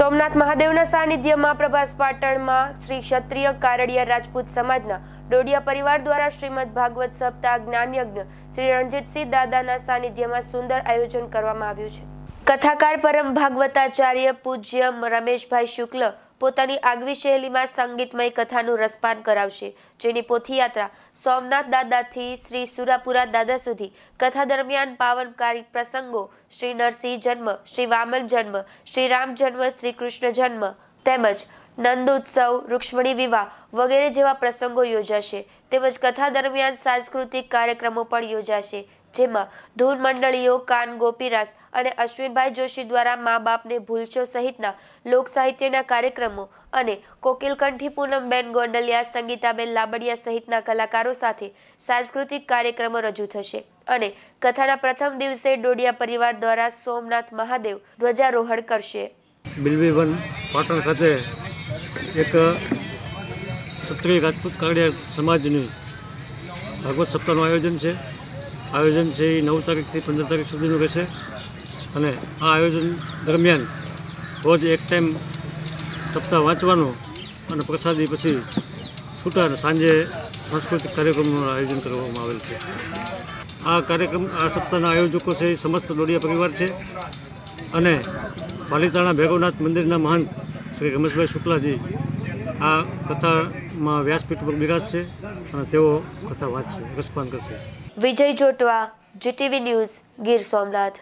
સોમનાથ મહાદેવના સાનિધ્યમાં પ્રભાસ પાટણમાં શ્રી ક્ષત્રિય કારડિયા રાજપૂત સમાજના ડોડિયા પરિવાર દ્વારા શ્રીમદ ભાગવત સપ્તાહ જ્ઞાનયજ્ઞ શ્રી રણજીતસિંહ દાદાના સાનિધ્યમાં સુંદર આયોજન કરવામાં આવ્યું છે કથાકાર પરમ ભાગવતાચાર્ય પૂજ્ય રમેશભાઈ શુક્લ પોતાની આગવી શૈલીમાં સંગીતમય કથાનું રસપાન કરાવશે જેની પોથીયાત્રા સોમનાથ દાદાથી શ્રી સુરાપુરા દાદા સુધી કથા દરમિયાન પાવનકારી પ્રસંગો શ્રી નરસિંહ જન્મ શ્રી વામન જન્મ શ્રી રામ જન્મ શ્રી કૃષ્ણ જન્મ તેમજ નંદોત્સવ રૂક્ષ્મણી વિવાહ વગેરે જેવા પ્રસંગો યોજાશે તેમજ કથા દરમિયાન સાંસ્કૃતિક કાર્યક્રમો પણ યોજાશે જેમાં ધૂન મંડળીઓ કાન ગોપીરાસ અને અશ્વિનભાઈ જોશી દ્વારા મા બાપને ભૂલશો સહિતના લોક સાહિત્યના કાર્યક્રમો અને કોકિલકંઠી પૂનમબેન ગોંડલિયા સંગીતાબેન લાબડિયા સહિતના કલાકારો સાથે સાંસ્કૃતિક કાર્યક્રમો રજૂ થશે અને કથાના પ્રથમ દિવસે ડોડિયા પરિવાર દ્વારા સોમનાથ મહાદેવ ધ્વજારોહણ કરશે બિલવીવન પાટણ સાથે એક ક્ષત્રિય રાજપૂત કાગડિયા સમાજની ભાગવત સપ્તાહનું આયોજન છે આયોજન છે એ નવ તારીખથી પંદર તારીખ સુધીનું રહેશે અને આ આયોજન દરમિયાન રોજ એક ટાઈમ સપ્તાહ વાંચવાનો અને પ્રસાદી પછી છૂટા અને સાંજે સાંસ્કૃતિક કાર્યક્રમનું આયોજન કરવામાં આવેલ છે આ કાર્યક્રમ આ સપ્તાહના આયોજકો છે એ સમસ્ત દોડિયા પરિવાર છે અને પાલીતાણા ભૈરવનાથ મંદિરના મહંત શ્રી રમેશભાઈ શુક્લાજી આ કથામાં વ્યાસપીઠ પર બિરાજ છે અને તેઓ કથા વાંચશે રસપાન કરશે વિજય જોટવા જીટીવી ન્યૂઝ ગીર સોમનાથ